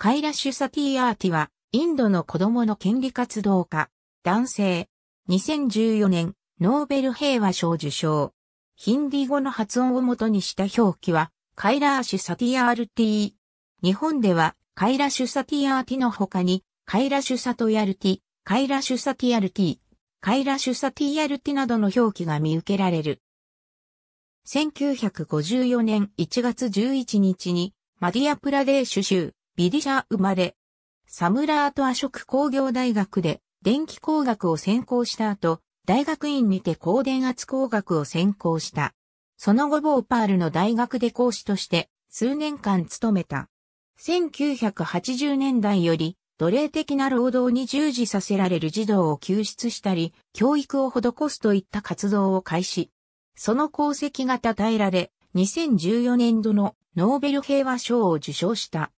カイラ・シュサティアーティは、インドの子供の権利活動家、男性。2014年、ノーベル平和賞受賞。ヒンディ語の発音をもとにした表記は、カイラーシュサティアールティ。日本では、カイラシュサティアーティの他に、カイラシュサトヤルティ、カイラシュサティアルティ、カイラシュサティアルティなどの表記が見受けられる。1954年1月11日に、マディアプラデーシュ州、ビディシャ生まれ。サムラートアク工業大学で電気工学を専攻した後、大学院にて高電圧工学を専攻した。その後ボーパールの大学で講師として数年間勤めた。1980年代より奴隷的な労働に従事させられる児童を救出したり、教育を施すといった活動を開始。その功績が称えられ、2014年度のノーベル平和賞を受賞した。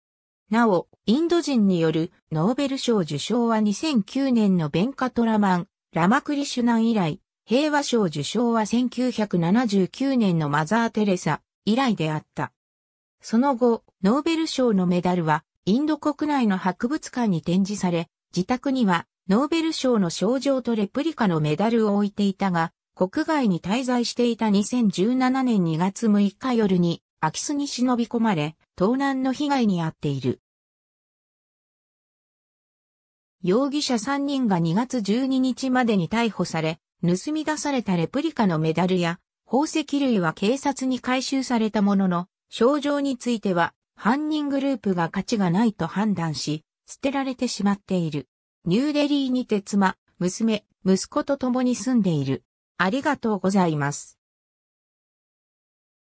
なお、インド人によるノーベル賞受賞は2009年のベンカトラマン、ラマクリシュナン以来、平和賞受賞は1979年のマザー・テレサ以来であった。その後、ノーベル賞のメダルはインド国内の博物館に展示され、自宅にはノーベル賞の賞状とレプリカのメダルを置いていたが、国外に滞在していた2017年2月6日夜に空き巣に忍び込まれ、盗難の被害に遭っている。容疑者3人が2月12日までに逮捕され、盗み出されたレプリカのメダルや宝石類は警察に回収されたものの、症状については犯人グループが価値がないと判断し、捨てられてしまっている。ニューデリーにて妻、娘、息子と共に住んでいる。ありがとうございます。